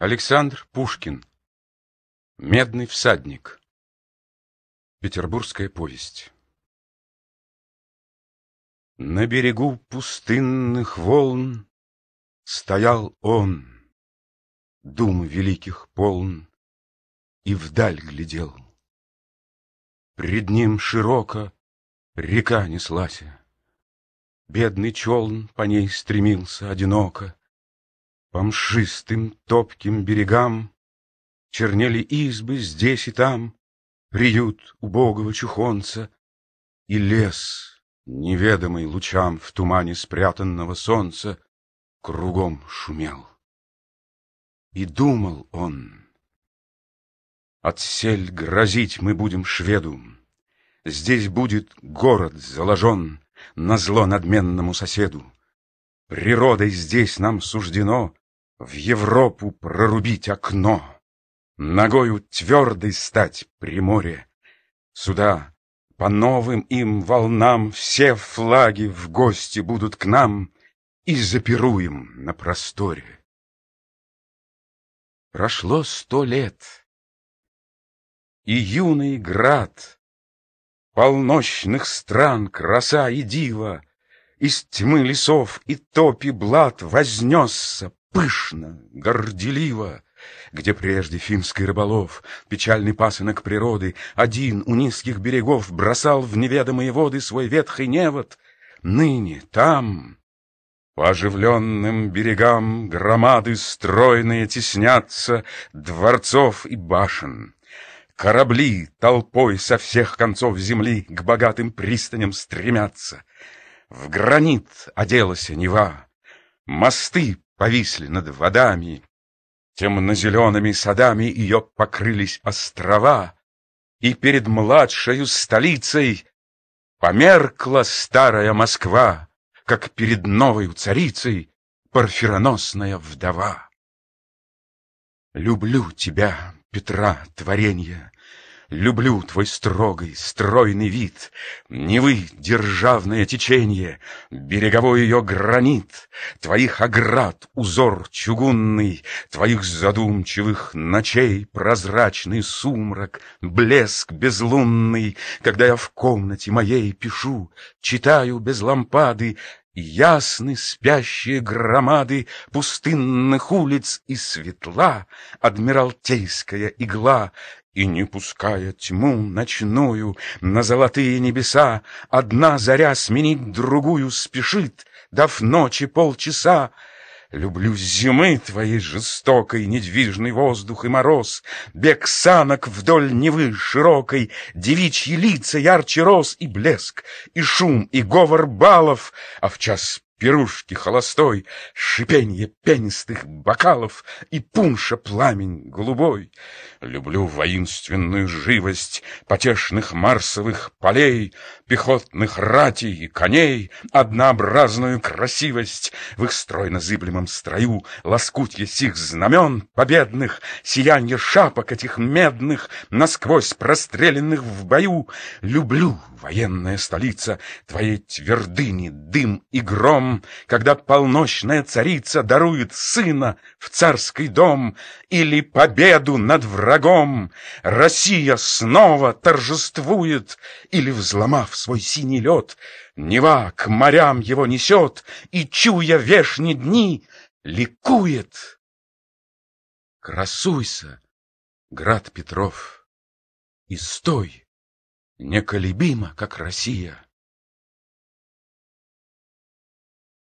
Александр Пушкин. Медный всадник. Петербургская повесть. На берегу пустынных волн Стоял он, дум великих полн, И вдаль глядел. Пред ним широко река неслась, Бедный челн по ней стремился одиноко, по мшистым топким берегам Чернели избы здесь и там, Приют убогого чухонца, И лес, неведомый лучам В тумане спрятанного солнца, Кругом шумел. И думал он, Отсель грозить мы будем шведу, Здесь будет город заложен на зло надменному соседу. Природой здесь нам суждено В Европу прорубить окно, Ногою твердой стать при море. Сюда по новым им волнам Все флаги в гости будут к нам И запируем на просторе. Прошло сто лет, и юный град Полночных стран краса и дива из тьмы лесов и топи блат вознесся пышно, горделиво, где прежде финский рыболов, печальный пасынок природы, один у низких берегов бросал в неведомые воды свой ветхий невод, ныне там, по оживленным берегам громады стройные теснятся дворцов и башен. Корабли толпой со всех концов земли к богатым пристаням стремятся — в гранит оделась Нева, Мосты повисли над водами, Темно-зелеными садами ее покрылись острова, И перед младшей столицей Померкла старая Москва, Как перед новой царицей Парфироносная вдова. Люблю тебя, Петра, творенье, Люблю твой строгий, стройный вид, Невы державное течение, Береговой ее гранит, Твоих оград узор чугунный, Твоих задумчивых ночей Прозрачный сумрак, блеск безлунный, Когда я в комнате моей пишу, Читаю без лампады, Ясны спящие громады пустынных улиц и светла Адмиралтейская игла, и не пуская тьму ночную на золотые небеса, Одна заря сменить другую спешит, дав ночи полчаса. Люблю зимы твоей жестокой, недвижный воздух и мороз, Бег санок вдоль Невы широкой, девичьи лица ярче роз И блеск, и шум, и говор балов, а в час пирушки холостой, Шипенье пенистых бокалов и пунша пламень голубой. Люблю воинственную живость потешных марсовых полей, Пехотных ратей и коней, однообразную красивость В их стройно зыблемом строю, лоскутье сих знамен победных, Сиянье шапок этих медных, насквозь простреленных в бою. Люблю, военная столица, твоей твердыни дым и гром, когда полночная царица дарует сына в царский дом или победу над врагом, Россия снова торжествует или, взломав свой синий лед, Нева к морям его несет и, чуя вешние дни, ликует. Красуйся, град Петров, и стой, неколебимо, как Россия.